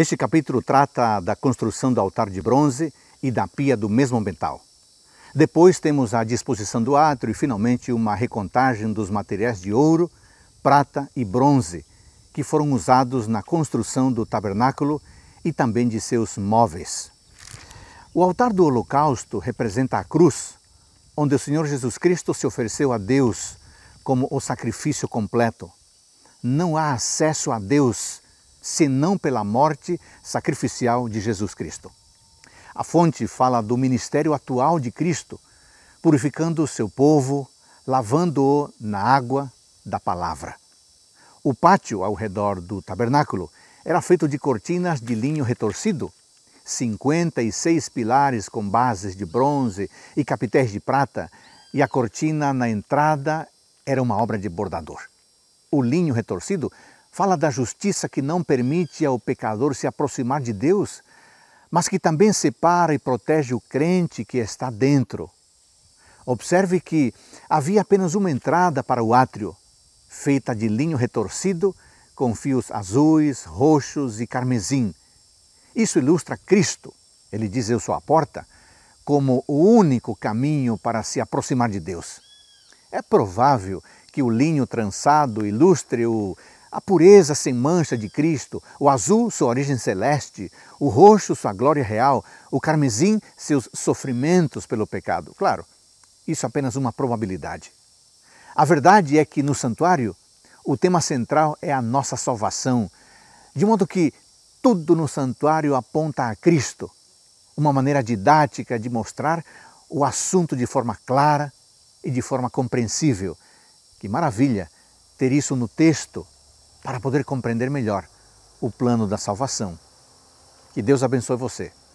Este capítulo trata da construção do altar de bronze e da pia do mesmo metal. Depois temos a disposição do átrio e, finalmente, uma recontagem dos materiais de ouro, prata e bronze que foram usados na construção do tabernáculo e também de seus móveis. O altar do Holocausto representa a cruz, onde o Senhor Jesus Cristo se ofereceu a Deus como o sacrifício completo. Não há acesso a Deus senão pela morte sacrificial de Jesus Cristo. A fonte fala do ministério atual de Cristo, purificando o seu povo, lavando-o na água da palavra. O pátio ao redor do tabernáculo era feito de cortinas de linho retorcido, 56 pilares com bases de bronze e capitéis de prata, e a cortina na entrada era uma obra de bordador. O linho retorcido Fala da justiça que não permite ao pecador se aproximar de Deus, mas que também separa e protege o crente que está dentro. Observe que havia apenas uma entrada para o átrio, feita de linho retorcido, com fios azuis, roxos e carmesim. Isso ilustra Cristo, ele diz: Eu sou a porta, como o único caminho para se aproximar de Deus. É provável que o linho trançado ilustre o a pureza sem mancha de Cristo, o azul, sua origem celeste, o roxo, sua glória real, o carmesim, seus sofrimentos pelo pecado. Claro, isso é apenas uma probabilidade. A verdade é que no santuário, o tema central é a nossa salvação, de modo que tudo no santuário aponta a Cristo, uma maneira didática de mostrar o assunto de forma clara e de forma compreensível. Que maravilha ter isso no texto para poder compreender melhor o plano da salvação. Que Deus abençoe você.